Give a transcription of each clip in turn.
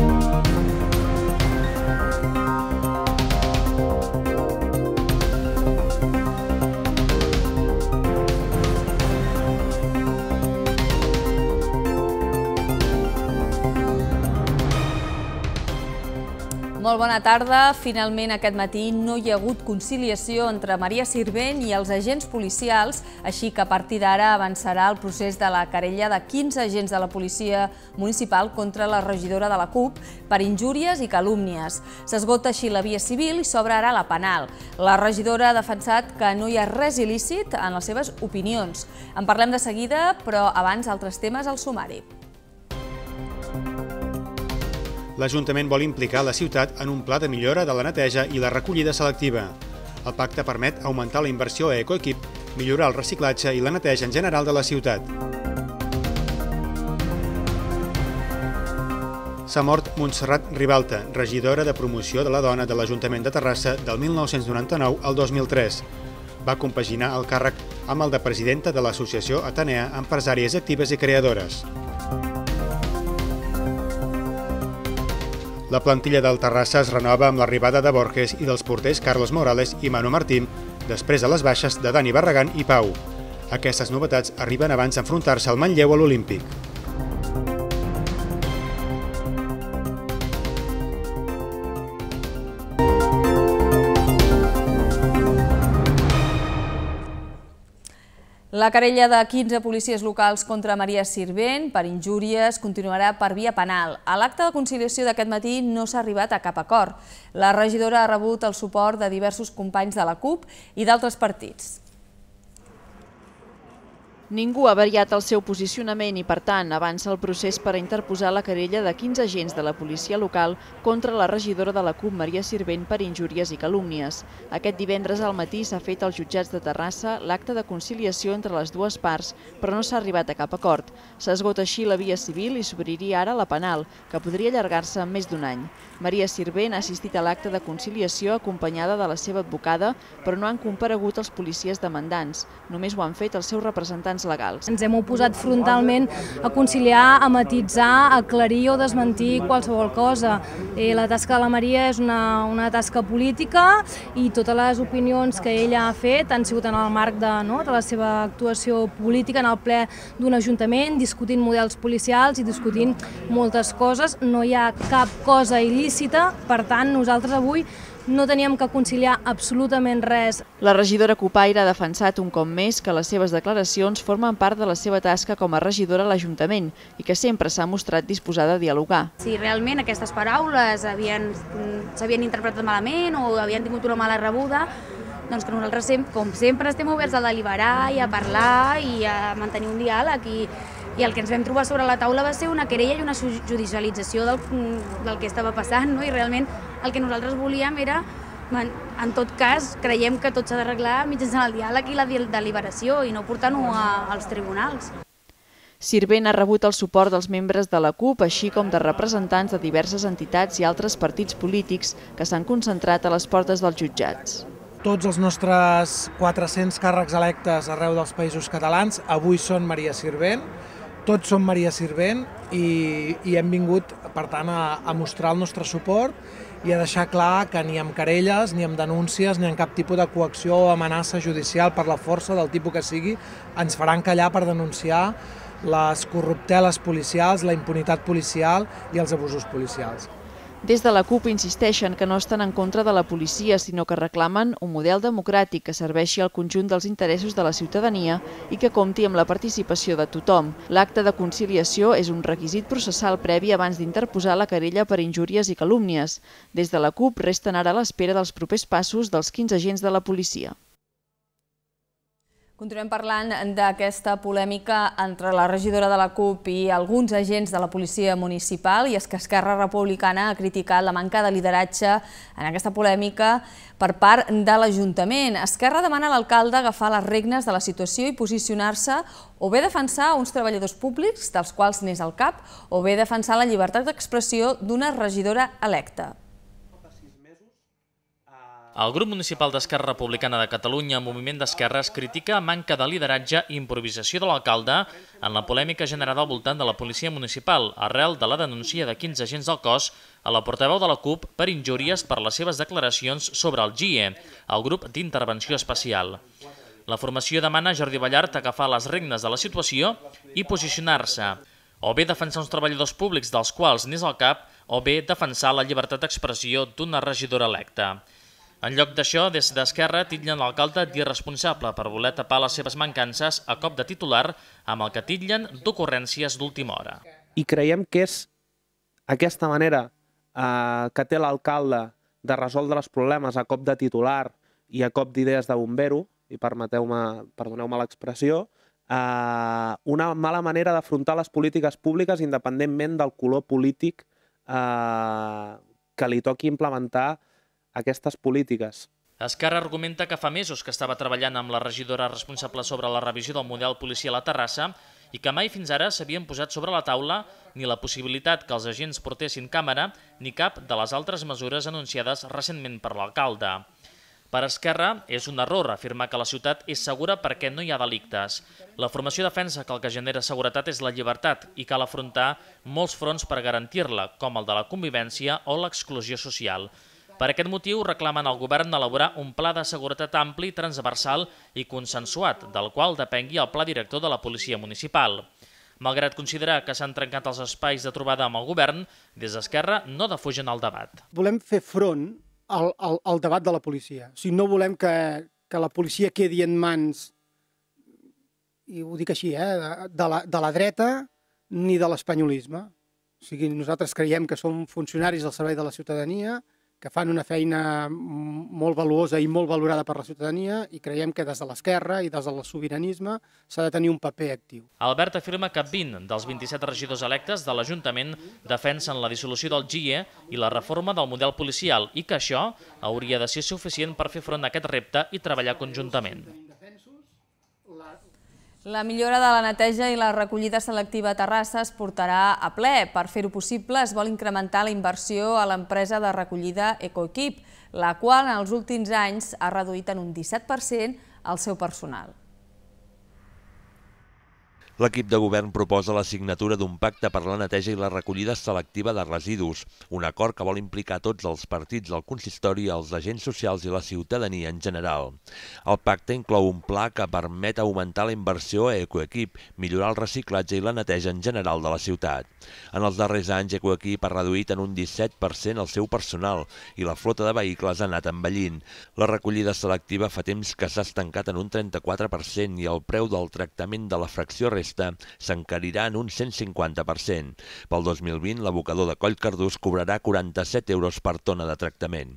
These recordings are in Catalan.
you Molt bona tarda. Finalment, aquest matí no hi ha hagut conciliació entre Maria Sirvent i els agents policials, així que a partir d'ara avançarà el procés de la querella de 15 agents de la policia municipal contra la regidora de la CUP per injúries i calúmnies. S'esgota així la via civil i s'obre ara la penal. La regidora ha defensat que no hi ha res il·lícit en les seves opinions. En parlem de seguida, però abans altres temes al sumari l'Ajuntament vol implicar la ciutat en un pla de millora de la neteja i la recollida selectiva. El pacte permet augmentar la inversió a Ecoequip, millorar el reciclatge i la neteja en general de la ciutat. S'ha mort Montserrat Ribalta, regidora de promoció de la dona de l'Ajuntament de Terrassa del 1999 al 2003. Va compaginar el càrrec amb el de presidenta de l'associació Atenea Empresàries Actives i Creadores. La plantilla del Terrassa es renova amb l'arribada de Borges i dels porters Carlos Morales i Manu Martín, després de les baixes de Dani Barragán i Pau. Aquestes novetats arriben abans d'enfrontar-se al Manlleu a l'Olímpic. La querella de 15 policies locals contra Maria Sirvent per injúries continuarà per via penal. A l'acte de conciliació d'aquest matí no s'ha arribat a cap acord. La regidora ha rebut el suport de diversos companys de la CUP i d'altres partits. Ningú ha variat el seu posicionament i, per tant, avança el procés per a interposar la querella de 15 agents de la policia local contra la regidora de la CUP, Maria Sirvent, per injúries i calúmnies. Aquest divendres al matí s'ha fet als jutjats de Terrassa l'acte de conciliació entre les dues parts, però no s'ha arribat a cap acord. S'esgota així la via civil i s'obriria ara la penal, que podria allargar-se més d'un any. Maria Sirvent ha assistit a l'acte de conciliació acompanyada de la seva advocada, però no han comparegut els policies demandants. Només ho han fet els seus representants legals. Ens hem oposat frontalment a conciliar, a matitzar, a aclarir o desmentir qualsevol cosa. Eh, la tasca de la Maria és una, una tasca política i totes les opinions que ella ha fet han sigut en el marc de, no, de la seva actuació política en el ple d'un ajuntament, discutint models policials i discutint moltes coses. No hi ha cap cosa il·lícita il·lícita, per tant, nosaltres avui no teníem que conciliar absolutament res. La regidora Cupaire ha defensat un cop més que les seves declaracions formen part de la seva tasca com a regidora a l'Ajuntament i que sempre s'ha mostrat disposada a dialogar. Si realment aquestes paraules s'havien interpretat malament o havien tingut una mala rebuda, doncs que nosaltres, com sempre, estem oberts a deliberar i a parlar i a mantenir un diàleg i i el que ens vam trobar sobre la taula va ser una querella i una judicialització del, mm, del que estava passant, no? i realment el que nosaltres volíem era en, en tot cas, creiem que tot s'ha d'arreglar mitjançant el diàleg i la deliberació i no portant-ho als tribunals. Sirvent ha rebut el suport dels membres de la CUP, així com de representants de diverses entitats i altres partits polítics que s'han concentrat a les portes dels jutjats. Tots els nostres 400 càrrecs electes arreu dels països catalans avui són Maria Sirvent, tots som Maria Sirvent i, i hem vingut, per tant, a, a mostrar el nostre suport i a deixar clar que ni amb querelles, ni amb denúncies, ni amb cap tipus de coacció o amenaça judicial per la força del tipus que sigui, ens faran callar per denunciar les corrupteles policials, la impunitat policial i els abusos policials. Des de la CUP insisteixen que no estan en contra de la policia, sinó que reclamen un model democràtic que serveixi al conjunt dels interessos de la ciutadania i que compti amb la participació de tothom. L'acte de conciliació és un requisit processal previ abans d'interposar la querella per injúries i calúmnies. Des de la CUP resten ara a l'espera dels propers passos dels 15 agents de la policia. Continuem parlant d'aquesta polèmica entre la regidora de la CUP i alguns agents de la policia municipal i és que Esquerra Republicana ha criticat la manca de lideratge en aquesta polèmica per part de l'Ajuntament. Esquerra demana a l'alcalde agafar les regnes de la situació i posicionar-se o bé defensar uns treballadors públics, dels quals n'és el cap, o bé defensar la llibertat d'expressió d'una regidora electa. El grup municipal d'Esquerra Republicana de Catalunya, Moviment d'Esquerres, critica manca de lideratge i improvisació de l'alcalde en la polèmica generada al voltant de la policia municipal, arrel de la denúncia de 15 agents del cos a la portaveu de la CUP per injúries per les seves declaracions sobre el GIE, el grup d'intervenció especial. La formació demana a Jordi Ballart agafar les regnes de la situació i posicionar-se, o bé defensar uns treballadors públics dels quals n'és el cap, o bé defensar la llibertat d'expressió d'una regidora electa. En lloc d'això, des d'Esquerra titllen l'alcalde d'irresponsable per voler tapar les seves mancances a cop de titular amb el que titllen d'ocurrències d'última hora. I creiem que és aquesta manera eh, que té l'alcalde de resoldre els problemes a cop de titular i a cop d'idees de bombero, i permeteu-me, perdoneu-me l'expressió, eh, una mala manera d'afrontar les polítiques públiques independentment del color polític eh, que li toqui implementar aquestes polítiques. Esquerra argumenta que fa mesos que estava treballant amb la regidora responsable sobre la revisió del model policial a Terrassa i que mai fins ara s'havien posat sobre la taula ni la possibilitat que els agents portessin càmera ni cap de les altres mesures anunciades recentment per l'alcalde. Per Esquerra, és un error afirmar que la ciutat és segura perquè no hi ha delictes. La formació defensa que el que genera seguretat és la llibertat i cal afrontar molts fronts per garantir-la, com el de la convivència o l'exclusió social. Per aquest motiu reclamen al govern elaborar un pla de seguretat ampli, transversal i consensuat, del qual depengui el pla director de la policia municipal. Malgrat considerar que s'han trencat els espais de trobada amb el govern, des d'Esquerra no defugen el debat. Volem fer front al, al, al debat de la policia. O sigui, no volem que, que la policia quedi en mans, i ho dic així, eh, de, la, de la dreta ni de l'espanyolisme. O sigui, nosaltres creiem que som funcionaris al servei de la ciutadania, que fan una feina molt valuosa i molt valorada per la ciutadania i creiem que des de l'esquerra i des del sobiranisme s'ha de tenir un paper actiu. Albert afirma que 20 dels 27 regidors electes de l'Ajuntament defensen la dissolució del GIE i la reforma del model policial i que això hauria de ser suficient per fer front a aquest repte i treballar conjuntament. La millora de la neteja i la recollida selectiva a Terrassa es portarà a ple. Per fer-ho possible, es vol incrementar la inversió a l'empresa de recollida Ecoequip, la qual en els últims anys ha reduït en un 17% el seu personal. L'equip de govern proposa la signatura d'un pacte per la neteja i la recollida selectiva de residus, un acord que vol implicar tots els partits del consistori, els agents socials i la ciutadania en general. El pacte inclou un pla que permet augmentar la inversió a Ecoequip, millorar el reciclatge i la neteja en general de la ciutat. En els darrers anys, Ecoequip ha reduït en un 17% el seu personal i la flota de vehicles ha anat envellint. La recollida selectiva fa temps que s'ha estancat en un 34% i el preu del tractament de la fracció resta resta s'encarirà en un 150%. Pel 2020, l'abocador de Coll Cardús cobrarà 47 euros per tona de tractament.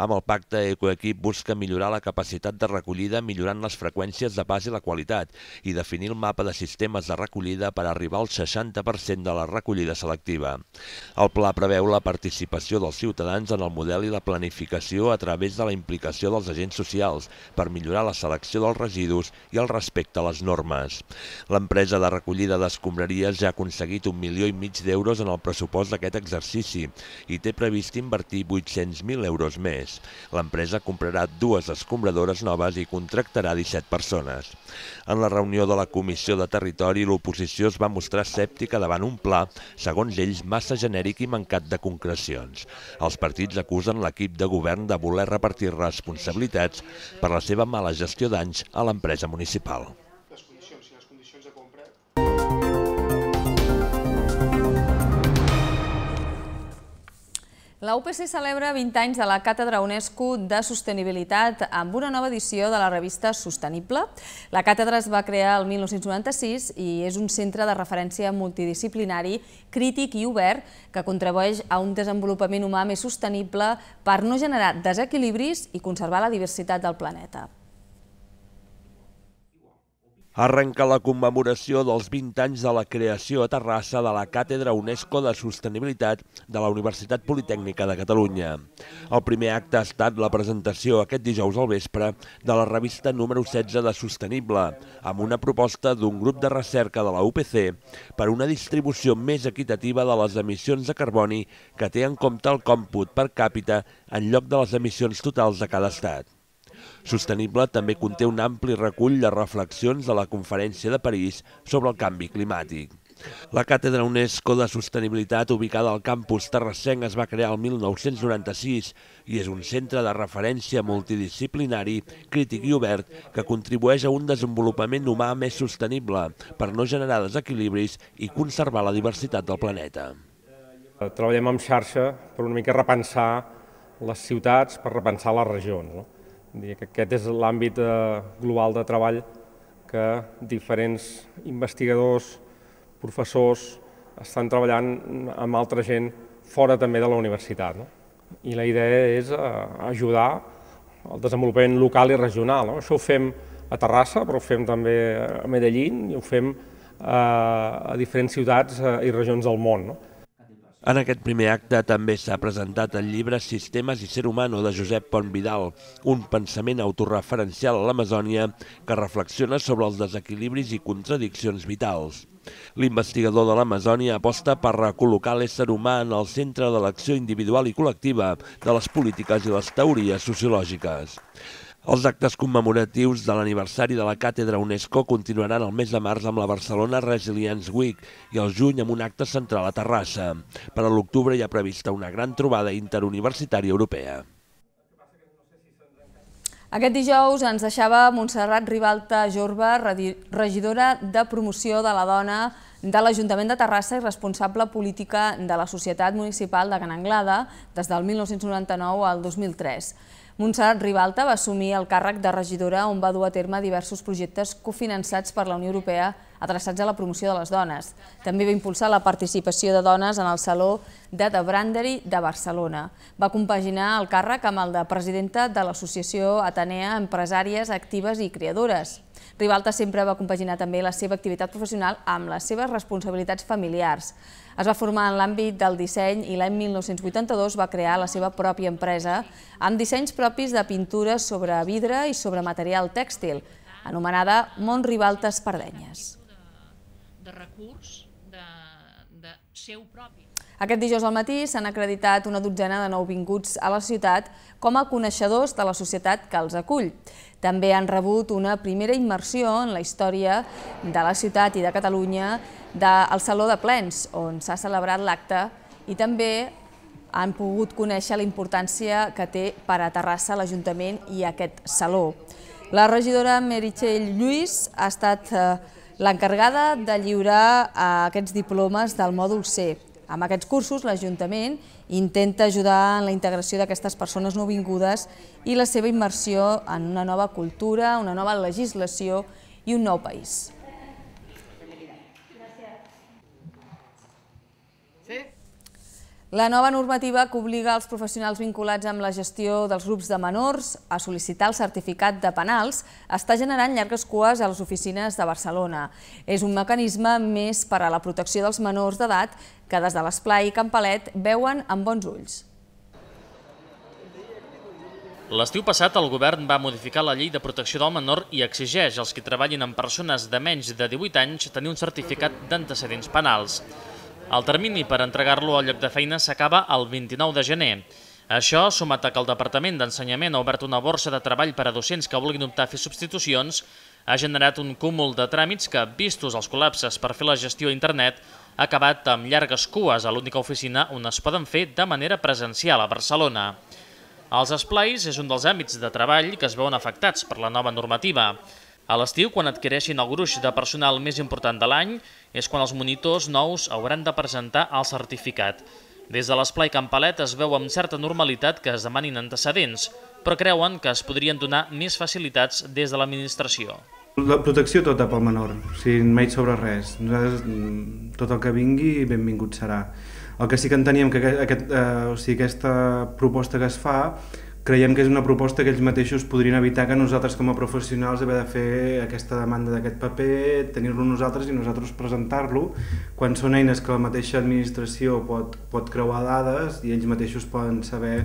Amb el pacte Ecoequip busca millorar la capacitat de recollida millorant les freqüències de pas i la qualitat i definir el mapa de sistemes de recollida per arribar al 60% de la recollida selectiva. El pla preveu la participació dels ciutadans en el model i la planificació a través de la implicació dels agents socials per millorar la selecció dels residus i el respecte a les normes. L'empresa l'empresa de recollida d'escombraries ja ha aconseguit un milió i mig d'euros en el pressupost d'aquest exercici i té previst invertir 800.000 euros més. L'empresa comprarà dues escombradores noves i contractarà 17 persones. En la reunió de la Comissió de Territori, l'oposició es va mostrar escèptica davant un pla, segons ells, massa genèric i mancat de concrecions. Els partits acusen l'equip de govern de voler repartir responsabilitats per la seva mala gestió d'anys a l'empresa municipal. La UPC celebra 20 anys de la Càtedra UNESCO de Sostenibilitat amb una nova edició de la revista Sostenible. La càtedra es va crear el 1996 i és un centre de referència multidisciplinari, crític i obert que contribueix a un desenvolupament humà més sostenible per no generar desequilibris i conservar la diversitat del planeta arrenca la commemoració dels 20 anys de la creació a Terrassa de la Càtedra UNESCO de Sostenibilitat de la Universitat Politècnica de Catalunya. El primer acte ha estat la presentació aquest dijous al vespre de la revista número 16 de Sostenible, amb una proposta d'un grup de recerca de la UPC per una distribució més equitativa de les emissions de carboni que té en compte el còmput per càpita en lloc de les emissions totals de cada estat. Sostenible també conté un ampli recull de reflexions de la Conferència de París sobre el canvi climàtic. La Càtedra UNESCO de Sostenibilitat, ubicada al campus Terrassenc, es va crear el 1996 i és un centre de referència multidisciplinari, crític i obert que contribueix a un desenvolupament humà més sostenible per no generar desequilibris i conservar la diversitat del planeta. Treballem en xarxa per una mica repensar les ciutats, per repensar les regions. No? que aquest és l'àmbit eh, global de treball que diferents investigadors, professors, estan treballant amb altra gent fora també de la universitat. No? I la idea és eh, ajudar al desenvolupament local i regional. No? Això ho fem a Terrassa, però ho fem també a Medellín i ho fem eh, a diferents ciutats i regions del món. No? En aquest primer acte també s'ha presentat el llibre Sistemes i ser humano de Josep Pont Vidal, un pensament autorreferencial a l'Amazònia que reflexiona sobre els desequilibris i contradiccions vitals. L'investigador de l'Amazònia aposta per recol·locar l'ésser humà en el centre de l'acció individual i col·lectiva de les polítiques i les teories sociològiques. Els actes commemoratius de l'aniversari de la càtedra UNESCO continuaran el mes de març amb la Barcelona Resilience Week i el juny amb un acte central a Terrassa. Per a l'octubre hi ha prevista una gran trobada interuniversitària europea. Aquest dijous ens deixava Montserrat Ribalta Jorba, regidora de promoció de la dona, de l'Ajuntament de Terrassa i responsable política de la Societat Municipal de Can Anglada des del 1999 al 2003. Montserrat Ribalta va assumir el càrrec de regidora on va dur a terme diversos projectes cofinançats per la Unió Europea adreçats a la promoció de les dones. També va impulsar la participació de dones en el Saló de The Brandery de Barcelona. Va compaginar el càrrec amb el de presidenta de l'Associació Atenea Empresàries Actives i Creadores. Rivalta sempre va compaginar també la seva activitat professional amb les seves responsabilitats familiars. Es va formar en l'àmbit del disseny i l'any 1982 va crear la seva pròpia empresa amb dissenys propis de pintures sobre vidre i sobre material tèxtil, anomenada Mont Rivalta Espardenyes. De recurs de, de seu propi. Aquest dijous al matí s'han acreditat una dotzena de nouvinguts a la ciutat com a coneixedors de la societat que els acull. També han rebut una primera immersió en la història de la ciutat i de Catalunya del Saló de Plens, on s'ha celebrat l'acte, i també han pogut conèixer la importància que té per a Terrassa l'Ajuntament i aquest Saló. La regidora Meritxell Lluís ha estat eh, l'encarregada de lliurar eh, aquests diplomes del mòdul C. Amb aquests cursos, l'Ajuntament intenta ajudar en la integració d'aquestes persones nouvingudes i la seva immersió en una nova cultura, una nova legislació i un nou país. La nova normativa que obliga els professionals vinculats amb la gestió dels grups de menors a sol·licitar el certificat de penals està generant llargues cues a les oficines de Barcelona. És un mecanisme més per a la protecció dels menors d'edat que des de l'Esplai i Campalet veuen amb bons ulls. L'estiu passat el govern va modificar la llei de protecció del menor i exigeix als que treballin amb persones de menys de 18 anys tenir un certificat d'antecedents penals. El termini per entregar-lo al lloc de feina s'acaba el 29 de gener. Això, sumat a que el Departament d'Ensenyament ha obert una borsa de treball per a docents que vulguin optar a fer substitucions, ha generat un cúmul de tràmits que, vistos els col·lapses per fer la gestió a internet, ha acabat amb llargues cues a l'única oficina on es poden fer de manera presencial a Barcelona. Els esplais és un dels àmbits de treball que es veuen afectats per la nova normativa. A l'estiu, quan adquireixin el gruix de personal més important de l'any, és quan els monitors nous hauran de presentar el certificat. Des de l'Esplai Campalet es veu amb certa normalitat que es demanin antecedents, però creuen que es podrien donar més facilitats des de l'administració. La protecció tota pel menor, o sigui, mai sobre res. Nosaltres, mm, tot el que vingui, benvingut serà. El que sí que enteníem que aquest, aquest, eh, o sigui, aquesta proposta que es fa creiem que és una proposta que ells mateixos podrien evitar que nosaltres com a professionals haver de fer aquesta demanda d'aquest paper, tenir-lo nosaltres i nosaltres presentar-lo, quan són eines que la mateixa administració pot, pot creuar dades i ells mateixos poden saber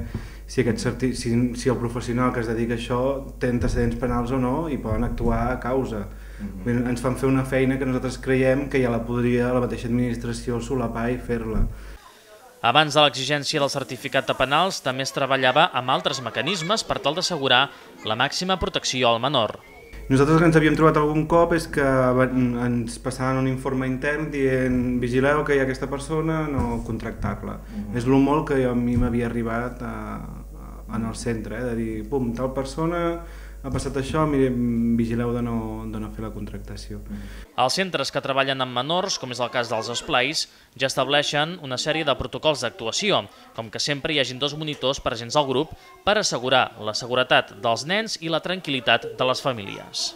si, aquest certi si, si el professional que es dedica a això té antecedents penals o no i poden actuar a causa. Mm -hmm. Ens fan fer una feina que nosaltres creiem que ja la podria la mateixa administració solapar i fer-la. Mm abans de l'exigència del certificat de penals, també es treballava amb altres mecanismes per tal d'assegurar la màxima protecció al menor. Nosaltres el que ens havíem trobat algun cop és que ens passaven un informe intern dient vigileu que hi ha aquesta persona, no contractar-la. Mm -hmm. És el molt que a mi m'havia arribat a, a, en el centre, eh? de dir, pum, tal persona ha passat això, mirem, mm, vigileu de no, de no fer la contractació. Mm. Els centres que treballen amb menors, com és el cas dels esplais, ja estableixen una sèrie de protocols d'actuació, com que sempre hi hagin dos monitors presents al grup per assegurar la seguretat dels nens i la tranquil·litat de les famílies.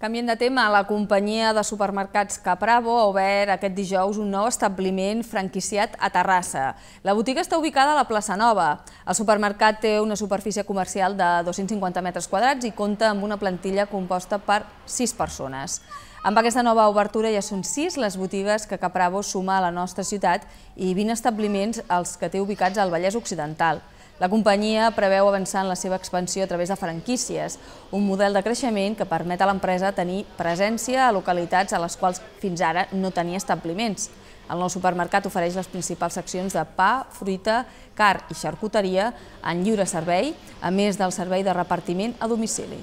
Canviem de tema. La companyia de supermercats Capravo ha obert aquest dijous un nou establiment franquiciat a Terrassa. La botiga està ubicada a la plaça Nova. El supermercat té una superfície comercial de 250 metres quadrats i compta amb una plantilla composta per 6 persones. Amb aquesta nova obertura ja són 6 les botigues que Capravo suma a la nostra ciutat i 20 establiments els que té ubicats al Vallès Occidental. La companyia preveu avançar en la seva expansió a través de franquícies, un model de creixement que permet a l'empresa tenir presència a localitats a les quals fins ara no tenia establiments. El nou supermercat ofereix les principals seccions de pa, fruita, car i xarcuteria en lliure servei, a més del servei de repartiment a domicili.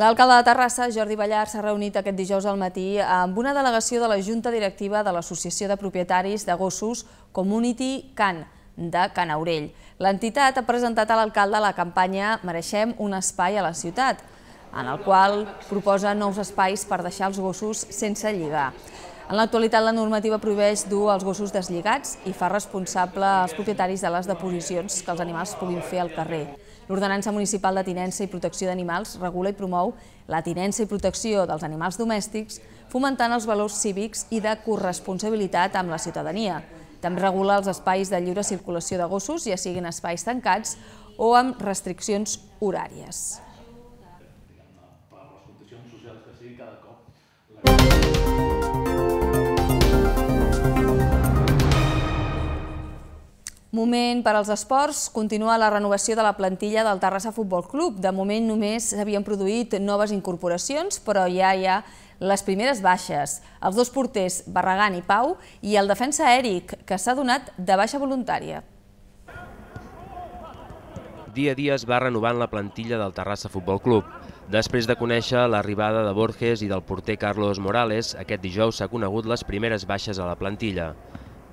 L'alcalde de Terrassa, Jordi Ballar, s'ha reunit aquest dijous al matí amb una delegació de la Junta Directiva de l'Associació de Propietaris de Gossos Community Can, de Canaurell. L'entitat ha presentat a l'alcalde la campanya Mereixem un espai a la ciutat, en el qual proposa nous espais per deixar els gossos sense lligar. En l'actualitat, la normativa proveeix dur els gossos deslligats i fa responsable als propietaris de les deposicions que els animals puguin fer al carrer. L'Ordenança Municipal de Tinença i Protecció d'Animals regula i promou la tinença i protecció dels animals domèstics, fomentant els valors cívics i de corresponsabilitat amb la ciutadania. També regula els espais de lliure circulació de gossos, ja siguin espais tancats o amb restriccions horàries. Moment per als esports, continua la renovació de la plantilla del Terrassa Futbol Club. De moment només s'havien produït noves incorporacions, però ja hi ha les primeres baixes. Els dos porters, Barragán i Pau, i el defensa Eric, que s'ha donat de baixa voluntària. Dia a dia es va renovant la plantilla del Terrassa Futbol Club. Després de conèixer l'arribada de Borges i del porter Carlos Morales, aquest dijous s'ha conegut les primeres baixes a la plantilla.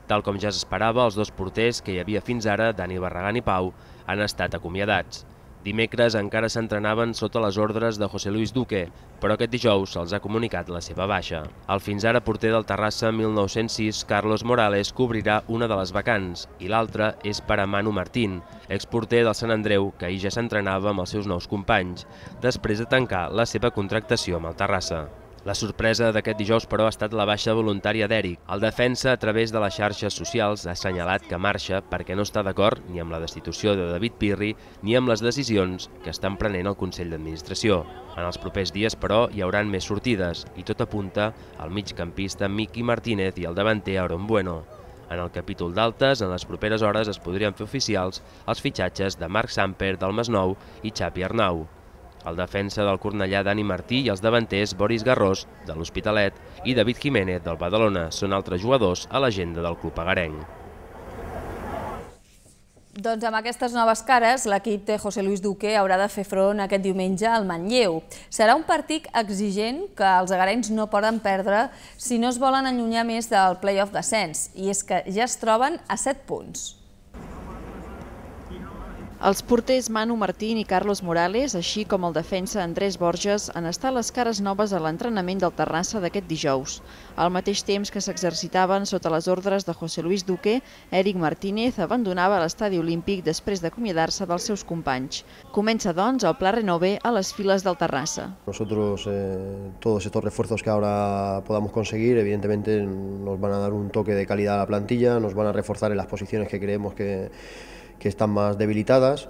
Tal com ja s'esperava, els dos porters que hi havia fins ara, Dani Barragán i Pau, han estat acomiadats. Dimecres encara s'entrenaven sota les ordres de José Luis Duque, però aquest dijous se'ls ha comunicat la seva baixa. El fins ara porter del Terrassa 1906, Carlos Morales, cobrirà una de les vacants i l'altra és per a Manu Martín, exporter del Sant Andreu, que ahir ja s'entrenava amb els seus nous companys, després de tancar la seva contractació amb el Terrassa. La sorpresa d'aquest dijous, però, ha estat la baixa voluntària d'Eric. El defensa, a través de les xarxes socials, ha assenyalat que marxa perquè no està d'acord ni amb la destitució de David Pirri ni amb les decisions que estan prenent el Consell d'Administració. En els propers dies, però, hi hauran més sortides i tot apunta al migcampista Miqui Martínez i el davanter Aaron Bueno. En el capítol d'altes, en les properes hores es podrien fer oficials els fitxatges de Marc Samper del Masnou i Xapi Arnau el defensa del Cornellà Dani Martí i els davanters Boris Garros, de l'Hospitalet, i David Jiménez, del Badalona, són altres jugadors a l'agenda del club agarenc. Doncs amb aquestes noves cares, l'equip de José Luis Duque haurà de fer front aquest diumenge al Manlleu. Serà un partit exigent que els agarencs no poden perdre si no es volen allunyar més del play-off d'ascens, i és que ja es troben a 7 punts. Els porters Manu Martín i Carlos Morales, així com el defensa Andrés Borges, han estat les cares noves a l'entrenament del Terrassa d'aquest dijous, al mateix temps que s'exercitaven sota les ordres de José Luis Duque, Eric Martínez abandonava l'estadi olímpic després d'acomiadar-se dels seus companys. Comença, doncs, el Pla Renove a les files del Terrassa. Nosotros, eh, todos estos refuerzos que ahora podamos conseguir, evidentemente nos van a dar un toque de calidad a la plantilla, nos van a reforzar en las posiciones que creemos que que están más debilitadas.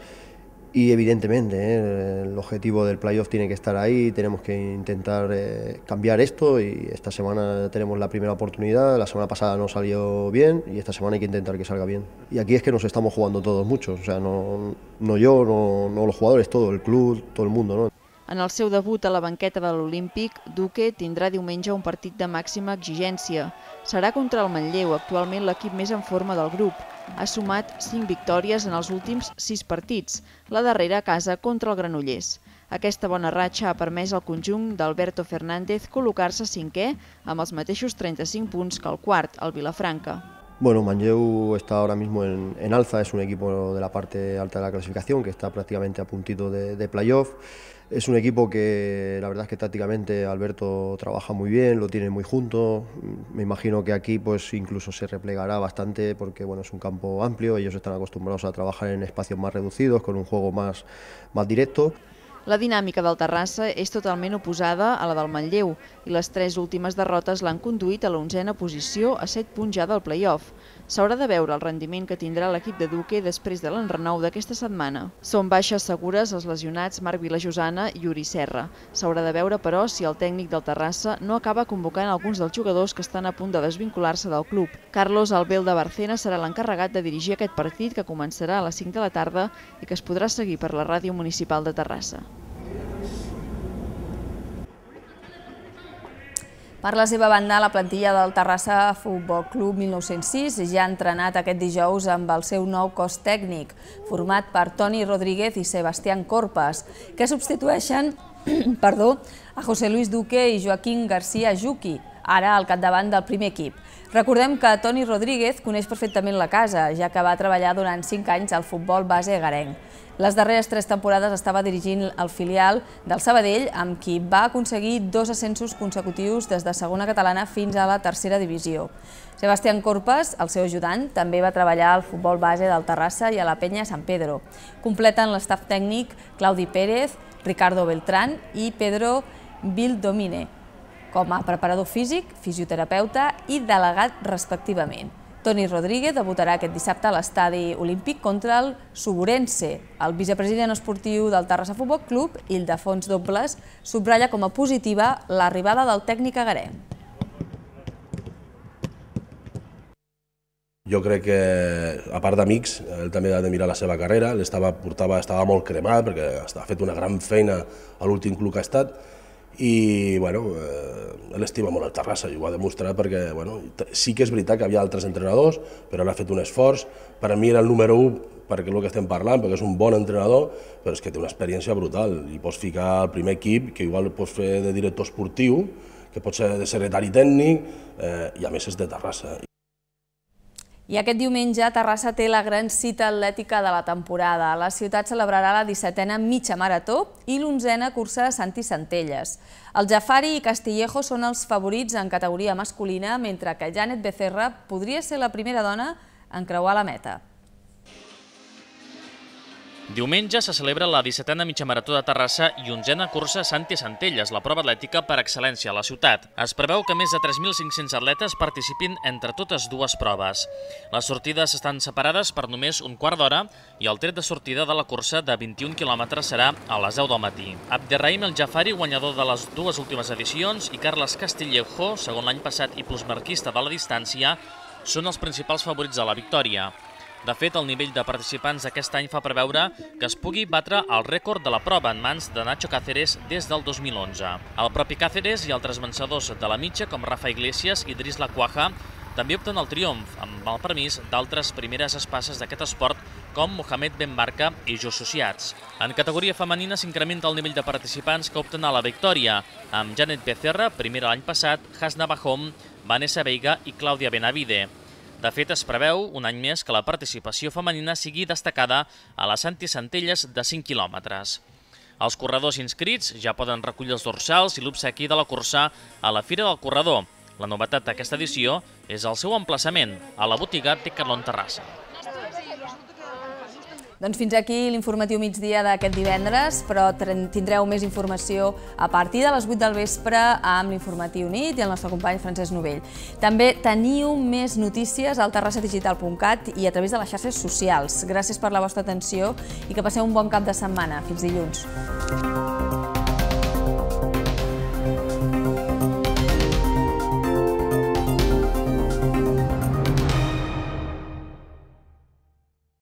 Y evidentemente ¿eh? el objetivo del playoff tiene que estar ahí, tenemos que intentar eh, cambiar esto y esta semana tenemos la primera oportunidad, la semana pasada no salió bien y esta semana hay que intentar que salga bien. Y aquí es que nos estamos jugando todos muchos, o sea, no, no yo, no, no los jugadores, todo el club, todo el mundo. ¿no? En el seu debut a la banqueta de l'Olímpic, Duque tindrà diumenge un partit de màxima exigència. Serà contra el Manlleu, actualment l'equip més en forma del grup, ha sumat 5 victòries en els últims 6 partits, la darrera a casa contra el Granollers. Aquesta bona ratxa ha permès al conjunt d'Alberto Fernández col·locar-se cinquè amb els mateixos 35 punts que el quart, el Vilafranca. Bueno, Manlleu está ahora mismo en, alza, es un equipo de la parte alta de la clasificación que está prácticamente a puntito de, playoff. Es un equipo que la verdad es que tácticamente Alberto trabaja muy bien, lo tiene muy junto. Me imagino que aquí pues incluso se replegará bastante porque bueno, es un campo amplio, ellos están acostumbrados a trabajar en espacios más reducidos, con un juego más, más directo. La dinàmica del Terrassa és totalment oposada a la del Manlleu i les tres últimes derrotes l'han conduït a l'onzena posició a 7 punts ja del play-off. S'haurà de veure el rendiment que tindrà l'equip de Duque després de l'enrenou d'aquesta setmana. Són baixes segures els lesionats Marc Vilajosana i Uri Serra. S'haurà de veure, però, si el tècnic del Terrassa no acaba convocant alguns dels jugadors que estan a punt de desvincular-se del club. Carlos Albel de Barcena serà l'encarregat de dirigir aquest partit que començarà a les 5 de la tarda i que es podrà seguir per la ràdio municipal de Terrassa. Per la seva banda, la plantilla del Terrassa Futbol Club 1906 ja ha entrenat aquest dijous amb el seu nou cos tècnic, format per Toni Rodríguez i Sebastián Corpes, que substitueixen perdó, a José Luis Duque i Joaquín García Juqui, ara al capdavant del primer equip. Recordem que Toni Rodríguez coneix perfectament la casa, ja que va treballar durant 5 anys al futbol base garenc. Les darreres tres temporades estava dirigint el filial del Sabadell, amb qui va aconseguir dos ascensos consecutius des de segona catalana fins a la tercera divisió. Sebastián Corpes, el seu ajudant, també va treballar al futbol base del Terrassa i a la penya Sant Pedro. Completen l'estaf tècnic Claudi Pérez, Ricardo Beltrán i Pedro Vildomine, com a preparador físic, fisioterapeuta i delegat respectivament. Toni Rodríguez debutarà aquest dissabte a l'estadi olímpic contra el Suborense. El vicepresident esportiu del Terrassa Futbol Club, Ildefons Dobles, subratlla com a positiva l'arribada del tècnic Agaré. Jo crec que, a part d'amics, ell també ha de mirar la seva carrera, estava, portava, estava molt cremat perquè ha fet una gran feina a l'últim club que ha estat, i bueno, eh, l'estima molt el Terrassa i ho ha demostrat perquè bueno, sí que és veritat que hi havia altres entrenadors, però ara ha fet un esforç. Per a mi era el número 1 perquè el que estem parlant, perquè és un bon entrenador, però és que té una experiència brutal i pots ficar al primer equip, que igual pots fer de director esportiu, que pot ser de secretari tècnic, eh, i a més és de Terrassa. I aquest diumenge Terrassa té la gran cita atlètica de la temporada. La ciutat celebrarà la 17a mitja marató i l'11a cursa de Santi Centelles. El Jafari i Castillejo són els favorits en categoria masculina, mentre que Janet Becerra podria ser la primera dona en creuar la meta. Diumenge se celebra la 17a mitja marató de Terrassa i 11a cursa Santi Santelles, la prova atlètica per excel·lència a la ciutat. Es preveu que més de 3.500 atletes participin entre totes dues proves. Les sortides estan separades per només un quart d'hora i el tret de sortida de la cursa de 21 km serà a les 10 del matí. Abderraim El Jafari, guanyador de les dues últimes edicions, i Carles Castillejo, segon l'any passat i plusmarquista de la distància, són els principals favorits de la victòria. De fet, el nivell de participants aquest any fa preveure que es pugui batre el rècord de la prova en mans de Nacho Cáceres des del 2011. El propi Cáceres i altres vencedors de la mitja, com Rafa Iglesias i Dris Lacuaja, també opten el triomf, amb el permís d'altres primeres espaces d'aquest esport com Mohamed Benbarca i Jo Associats. En categoria femenina s'incrementa el nivell de participants que opten a la victòria, amb Janet Becerra, primera l'any passat, Hasna Bahom, Vanessa Veiga i Clàudia Benavide. De fet, es preveu un any més que la participació femenina sigui destacada a les Santi de 5 quilòmetres. Els corredors inscrits ja poden recollir els dorsals i l'obsequi de la cursa a la Fira del Corredor. La novetat d'aquesta edició és el seu emplaçament a la botiga Decathlon Terrassa. Doncs fins aquí l'informatiu migdia d'aquest divendres, però tindreu més informació a partir de les 8 del vespre amb l'informatiu nit i el nostre company Francesc Novell. També teniu més notícies al terrassadigital.cat i a través de les xarxes socials. Gràcies per la vostra atenció i que passeu un bon cap de setmana. Fins dilluns.